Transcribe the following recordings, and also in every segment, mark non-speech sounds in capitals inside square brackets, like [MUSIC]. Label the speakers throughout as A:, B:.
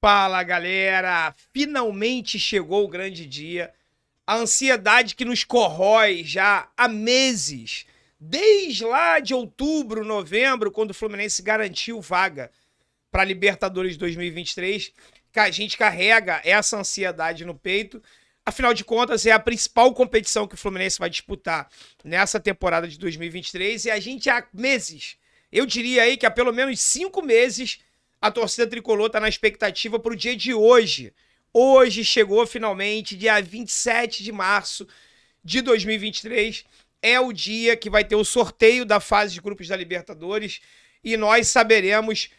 A: Fala galera! Finalmente chegou o grande dia. A ansiedade que nos corrói já há meses, desde lá de outubro, novembro, quando o Fluminense garantiu vaga para a Libertadores 2023, que a gente carrega essa ansiedade no peito. Afinal de contas, é a principal competição que o Fluminense vai disputar nessa temporada de 2023 e a gente há meses, eu diria aí que há pelo menos cinco meses a torcida tricolor tá na expectativa para o dia de hoje. Hoje chegou finalmente, dia 27 de março de 2023. É o dia que vai ter o sorteio da fase de grupos da Libertadores e nós saberemos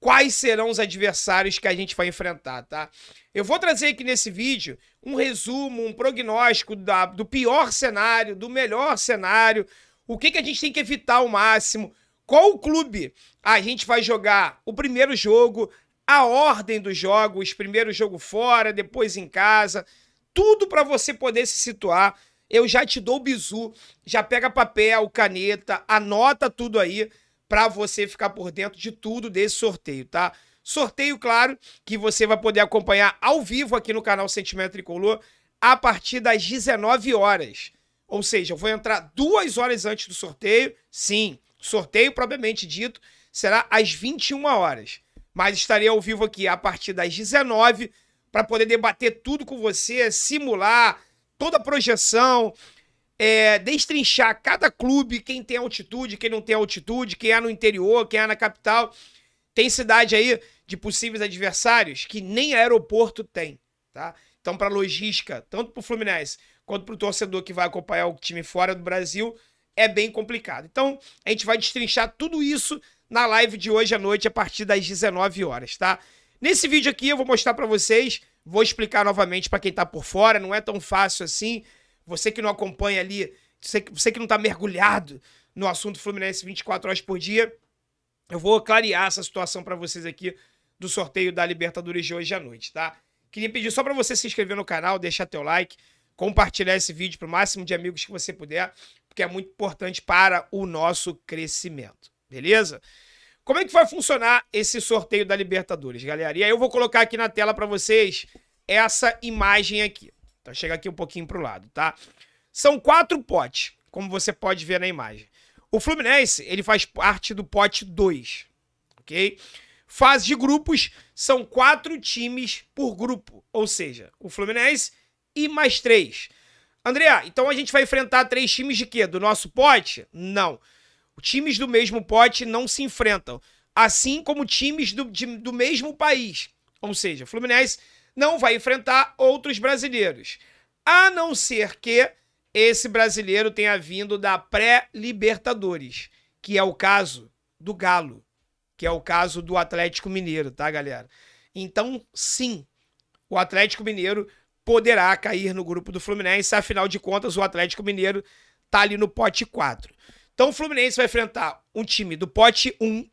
A: quais serão os adversários que a gente vai enfrentar, tá? Eu vou trazer aqui nesse vídeo um resumo, um prognóstico da, do pior cenário, do melhor cenário, o que, que a gente tem que evitar ao máximo, qual clube a gente vai jogar o primeiro jogo, a ordem dos jogos, primeiro jogo fora, depois em casa, tudo para você poder se situar. Eu já te dou o bizu, já pega papel, caneta, anota tudo aí para você ficar por dentro de tudo desse sorteio, tá? Sorteio, claro, que você vai poder acompanhar ao vivo aqui no canal Sentimento Tricolor a partir das 19 horas. Ou seja, eu vou entrar duas horas antes do sorteio, sim, sorteio propriamente dito será às 21 horas. Mas estarei ao vivo aqui a partir das 19 para poder debater tudo com você, simular toda a projeção, é, destrinchar cada clube, quem tem altitude, quem não tem altitude, quem é no interior, quem é na capital. Tem cidade aí de possíveis adversários que nem aeroporto tem, tá? Então, para logística, tanto para o Fluminense quanto para o torcedor que vai acompanhar o time fora do Brasil, é bem complicado. Então, a gente vai destrinchar tudo isso na live de hoje à noite, a partir das 19 horas, tá? Nesse vídeo aqui eu vou mostrar para vocês, vou explicar novamente para quem está por fora, não é tão fácil assim. Você que não acompanha ali, você, que não está mergulhado no assunto Fluminense 24 horas por dia, eu vou clarear essa situação para vocês aqui do sorteio da Libertadores de hoje à noite, tá? Queria pedir só para você se inscrever no canal, deixar teu like, compartilhar esse vídeo para o máximo de amigos que você puder porque é muito importante para o nosso crescimento, beleza? Como é que vai funcionar esse sorteio da Libertadores, galera? E aí eu vou colocar aqui na tela para vocês essa imagem aqui. Então chega aqui um pouquinho para o lado, tá? São quatro potes, como você pode ver na imagem. O Fluminense, ele faz parte do pote 2, ok? Fase de grupos, são quatro times por grupo, ou seja, o Fluminense e mais três. André, então a gente vai enfrentar três times de quê? Do nosso pote? Não. Times do mesmo pote não se enfrentam. Assim como times do, de, do mesmo país. Ou seja, o Fluminense não vai enfrentar outros brasileiros. A não ser que esse brasileiro tenha vindo da pré-Libertadores, que é o caso do Galo, que é o caso do Atlético Mineiro, tá, galera? Então, sim, o Atlético Mineiro poderá cair no grupo do Fluminense. Afinal de contas, o Atlético Mineiro tá ali no pote 4. Então o Fluminense vai enfrentar um time do pote 1,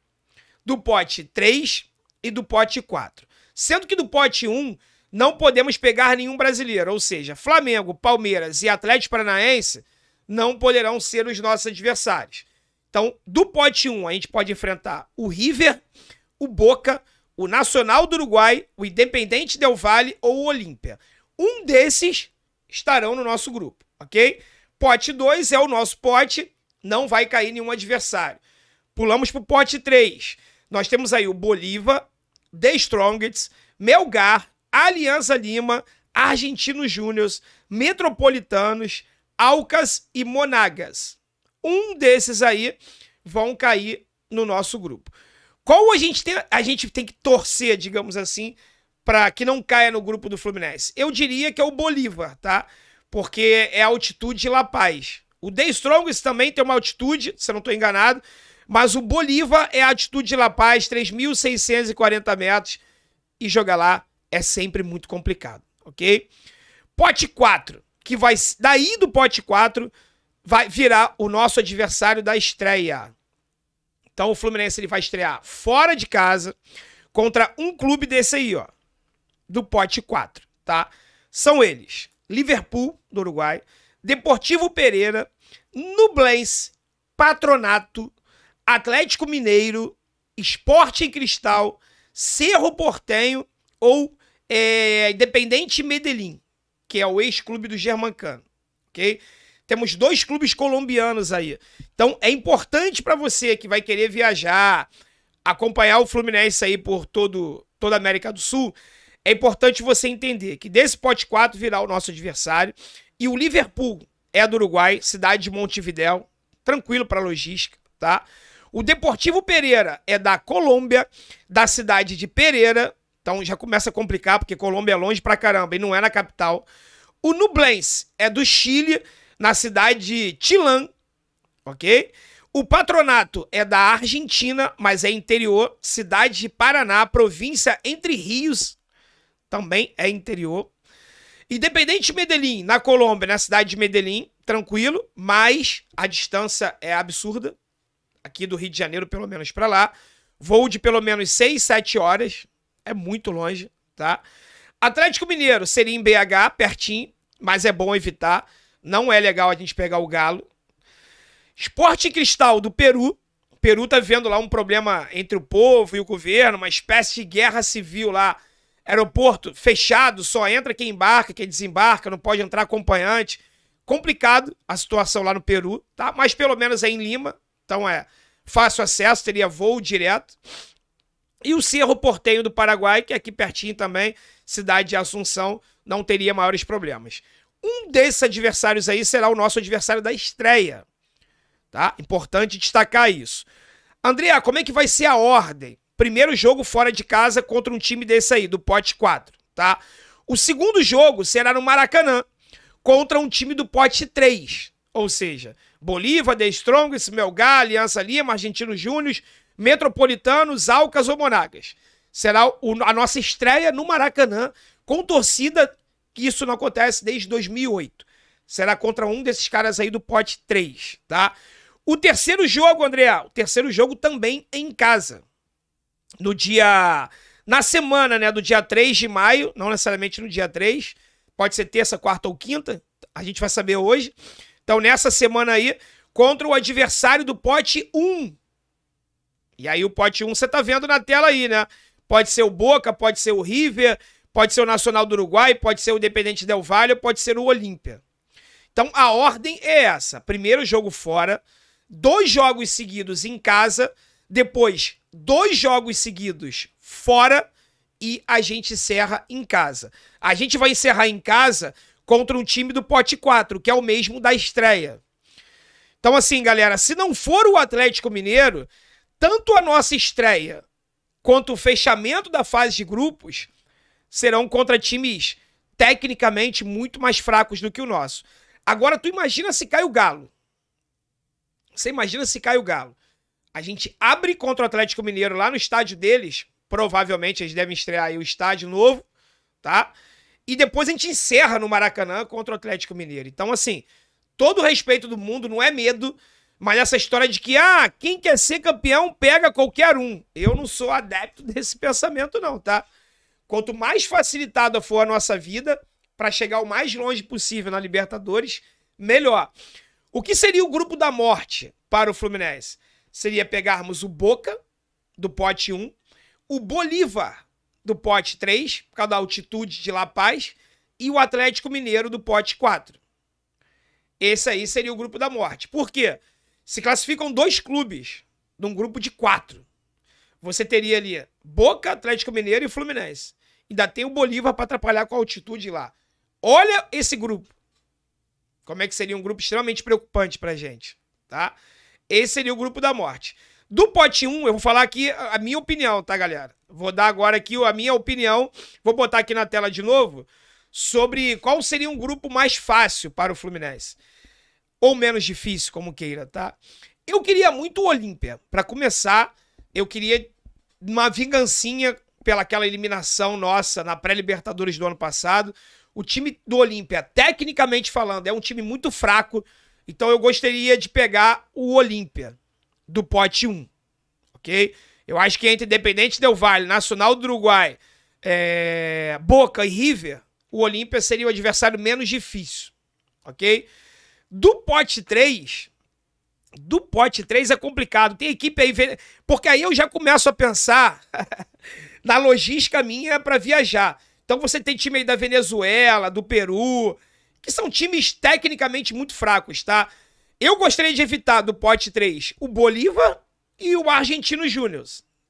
A: do pote 3 e do pote 4. Sendo que do pote 1 não podemos pegar nenhum brasileiro, ou seja, Flamengo, Palmeiras e Atlético Paranaense não poderão ser os nossos adversários. Então, do pote 1, a gente pode enfrentar o River, o Boca, o Nacional do Uruguai, o Independente Del Valle ou o Olímpia. Um desses estarão no nosso grupo, ok? Pote 2 é o nosso pote, não vai cair nenhum adversário. Pulamos para o pote 3. Nós temos aí o Bolívar, The Strongets, Melgar, Aliança Lima, Argentinos Júniors, Metropolitanos, Alcas e Monagas. Um desses aí vão cair no nosso grupo. Qual a gente tem, a gente tem que torcer, digamos assim, para que não caia no grupo do Fluminense? Eu diria que é o Bolívar, tá? Porque é altitude La Paz. O The Strongs também tem uma altitude, se eu não estou enganado, mas o Bolívar é a altitude La Paz, 3.640 metros, e jogar lá é sempre muito complicado, ok? Pote 4, que vai, daí do pote 4, vai virar o nosso adversário da estreia. Então o Fluminense ele vai estrear fora de casa contra um clube desse aí, ó do pote 4, tá? São eles: Liverpool, do Uruguai, Deportivo Pereira, Nublense, Patronato, Atlético Mineiro, Esporte em Cristal, Cerro Portenho ou é, Independente Medellín, que é o ex-clube do Germancano, ok? Temos dois clubes colombianos aí. Então é importante para você que vai querer viajar, acompanhar o Fluminense aí por todo, toda a América do Sul, é importante você entender que desse pote 4 virá o nosso adversário e o Liverpool é do Uruguai, cidade de Montevidéu, tranquilo para logística, tá? O Deportivo Pereira é da Colômbia, da cidade de Pereira, então já começa a complicar porque Colômbia é longe pra caramba e não é na capital. O Nublense é do Chile, na cidade de Chilan, ok? O Patronato é da Argentina, mas é interior, cidade de Paraná, província Entre Rios, também é interior. Independente Medellín, na Colômbia, na cidade de Medellín, tranquilo, mas a distância é absurda. Aqui do Rio de Janeiro, pelo menos para lá. Voo de pelo menos 6, 7 horas. É muito longe, tá? Atlético Mineiro seria em BH, pertinho, mas é bom evitar. Não é legal a gente pegar o Galo. Esporte Cristal do Peru. O Peru tá vendo lá um problema entre o povo e o governo, uma espécie de guerra civil lá aeroporto fechado, só entra quem embarca, quem desembarca, não pode entrar acompanhante. Complicado a situação lá no Peru, tá? Mas pelo menos é em Lima, então é fácil acesso, teria voo direto. E o Cerro Portenho do Paraguai, que é aqui pertinho também, cidade de Assunção, não teria maiores problemas. Um desses adversários aí será o nosso adversário da estreia. Tá? Importante destacar isso. André, como é que vai ser a ordem? Primeiro jogo fora de casa contra um time desse aí, do pote 4, tá? O segundo jogo será no Maracanã, contra um time do pote 3. Ou seja, Bolívar, The Strongest, Melgar, Aliança Lima, Argentino Júnior, Metropolitanos, Alcas ou Monagas. Será a nossa estreia no Maracanã com torcida, que isso não acontece desde 2008. Será contra um desses caras aí do pote 3, tá? O terceiro jogo, André, o terceiro jogo também em casa no dia. Na semana, né? Do dia 3 de maio, não necessariamente no dia 3, pode ser terça, quarta ou quinta, a gente vai saber hoje. Então, nessa semana aí, contra o adversário do pote 1. E aí, o pote 1 você tá vendo na tela aí, né? Pode ser o Boca, pode ser o River, pode ser o Nacional do Uruguai, pode ser o Independente Del Valle, pode ser o Olímpia. Então, a ordem é essa: primeiro jogo fora, dois jogos seguidos em casa depois, dois jogos seguidos fora e a gente encerra em casa. A gente vai encerrar em casa contra um time do pote 4, que é o mesmo da estreia. Então, assim, galera, se não for o Atlético Mineiro, tanto a nossa estreia quanto o fechamento da fase de grupos serão contra times tecnicamente muito mais fracos do que o nosso. Agora, tu imagina se cai o Galo. Você imagina se cai o Galo. A gente abre contra o Atlético Mineiro lá no estádio deles. Provavelmente eles devem estrear aí o estádio novo, tá? E depois a gente encerra no Maracanã contra o Atlético Mineiro. Então, assim, todo o respeito do mundo, não é medo, mas essa história de que, ah, quem quer ser campeão pega qualquer um. Eu não sou adepto [LAUGHS] desse pensamento, não, tá? Quanto mais facilitada for a nossa vida para chegar o mais longe possível na Libertadores, melhor. O que seria o grupo da morte para o Fluminense? seria pegarmos o Boca, do pote 1, o Bolívar, do pote 3, por causa da altitude de La Paz, e o Atlético Mineiro, do pote 4. Esse aí seria o grupo da morte. Por quê? Se classificam dois clubes num grupo de quatro. Você teria ali Boca, Atlético Mineiro e Fluminense. Ainda tem o Bolívar para atrapalhar com a altitude lá. Olha esse grupo. Como é que seria um grupo extremamente preocupante pra gente, tá? Esse seria o grupo da morte. Do pote 1, eu vou falar aqui a minha opinião, tá, galera? Vou dar agora aqui a minha opinião, vou botar aqui na tela de novo, sobre qual seria um grupo mais fácil para o Fluminense. Ou menos difícil, como queira, tá? Eu queria muito o Olímpia. Para começar, eu queria uma vingancinha pelaquela eliminação nossa na pré-Libertadores do ano passado. O time do Olímpia, tecnicamente falando, é um time muito fraco. Então eu gostaria de pegar o Olímpia do pote 1, ok? Eu acho que entre Independente Del Vale, Nacional do Uruguai, é... Boca e River, o Olímpia seria o adversário menos difícil, ok? Do pote 3, do pote 3 é complicado. Tem equipe aí. Porque aí eu já começo a pensar [LAUGHS] na logística minha para viajar. Então você tem time aí da Venezuela, do Peru, que são times tecnicamente muito fracos, tá? Eu gostaria de evitar do pote 3 o Bolívar e o Argentino Júnior,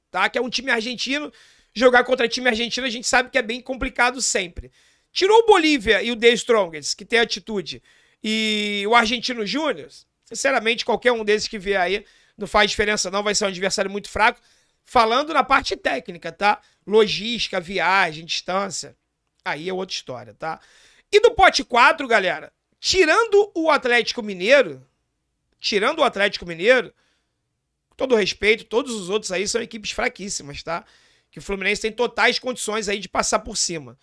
A: tá? Que é um time argentino. Jogar contra time argentino a gente sabe que é bem complicado sempre. Tirou o Bolívia e o The Strongest, que tem atitude, e o Argentino Júnior, sinceramente, qualquer um desses que vier aí não faz diferença não, vai ser um adversário muito fraco. Falando na parte técnica, tá? Logística, viagem, distância, aí é outra história, tá? E do pote 4, galera, tirando o Atlético Mineiro, tirando o Atlético Mineiro, com todo respeito, todos os outros aí são equipes fraquíssimas, tá? Que o Fluminense tem totais condições aí de passar por cima.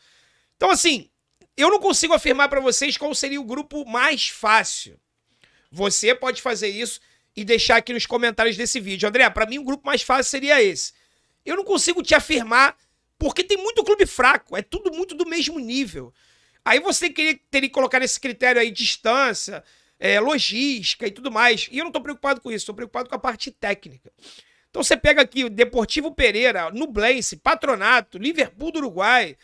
A: Então, assim, eu não consigo afirmar para vocês qual seria o grupo mais fácil. Você pode fazer isso e deixar aqui nos comentários desse vídeo. André, para mim o grupo mais fácil seria esse. Eu não consigo te afirmar porque tem muito clube fraco, é tudo muito do mesmo nível. Aí você teria que colocar nesse critério aí distância, é, logística e tudo mais. E eu não estou preocupado com isso, estou preocupado com a parte técnica. Então você pega aqui o Deportivo Pereira, Nublense, Patronato, Liverpool do Uruguai,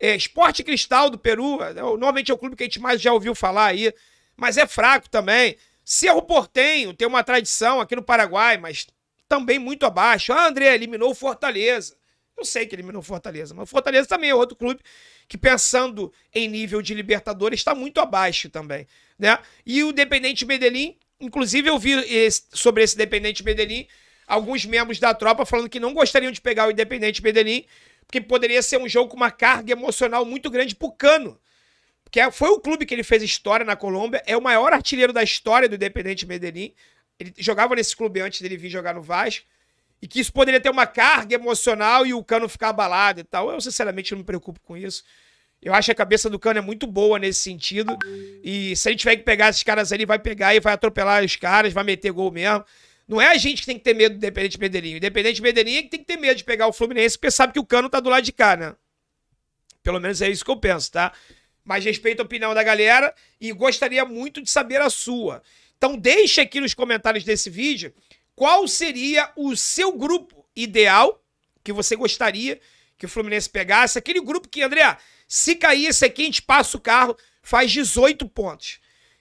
A: é, Esporte Cristal do Peru, é, é, normalmente é o clube que a gente mais já ouviu falar aí, mas é fraco também. Cerro Portenho tem uma tradição aqui no Paraguai, mas também muito abaixo. Ah, André eliminou o Fortaleza. Eu sei que eliminou o Fortaleza, mas Fortaleza também é outro clube que, pensando em nível de Libertadores, está muito abaixo também. Né? E o Dependente Medellín, inclusive eu vi esse, sobre esse Dependente Medellín alguns membros da tropa falando que não gostariam de pegar o Independente Medellín, porque poderia ser um jogo com uma carga emocional muito grande para o Cano. porque é, foi o clube que ele fez história na Colômbia, é o maior artilheiro da história do Independente Medellín. Ele jogava nesse clube antes dele vir jogar no Vasco e que isso poderia ter uma carga emocional e o Cano ficar abalado e tal. Eu, sinceramente, não me preocupo com isso. Eu acho que a cabeça do Cano é muito boa nesse sentido. E se a gente tiver que pegar esses caras ali, vai pegar e vai atropelar os caras, vai meter gol mesmo. Não é a gente que tem que ter medo do Independente Medellín. O Independente Medellín é que tem que ter medo de pegar o Fluminense, porque sabe que o Cano tá do lado de cá, né? Pelo menos é isso que eu penso, tá? Mas respeito a opinião da galera e gostaria muito de saber a sua. Então deixa aqui nos comentários desse vídeo qual seria o seu grupo ideal que você gostaria que o Fluminense pegasse? Aquele grupo que, André, se cair esse aqui, a gente passa o carro, faz 18 pontos.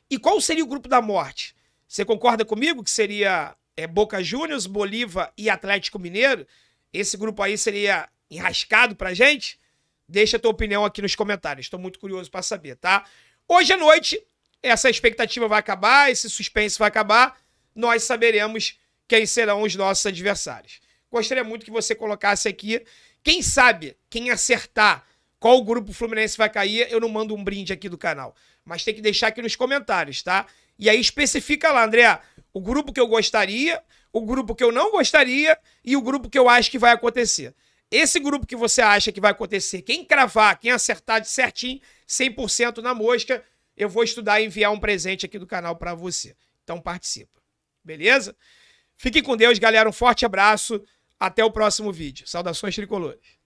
A: E qual seria o grupo da morte? Você concorda comigo que seria é, Boca Juniors, Bolívar e Atlético Mineiro? Esse grupo aí seria enrascado pra gente? Deixa a tua opinião aqui nos comentários. Estou muito curioso para saber, tá? Hoje à noite, essa expectativa vai acabar, esse suspense vai acabar. Nós saberemos quem serão os nossos adversários. Gostaria muito que você colocasse aqui. Quem sabe, quem acertar qual grupo Fluminense vai cair, eu não mando um brinde aqui do canal. Mas tem que deixar aqui nos comentários, tá? E aí especifica lá, André, o grupo que eu gostaria, o grupo que eu não gostaria e o grupo que eu acho que vai acontecer. Esse grupo que você acha que vai acontecer, quem cravar, quem acertar de certinho, 100% na mosca, eu vou estudar e enviar um presente aqui do canal para você. Então participa. Beleza? Fiquem com Deus, galera. Um forte abraço. Até o próximo vídeo. Saudações tricolores.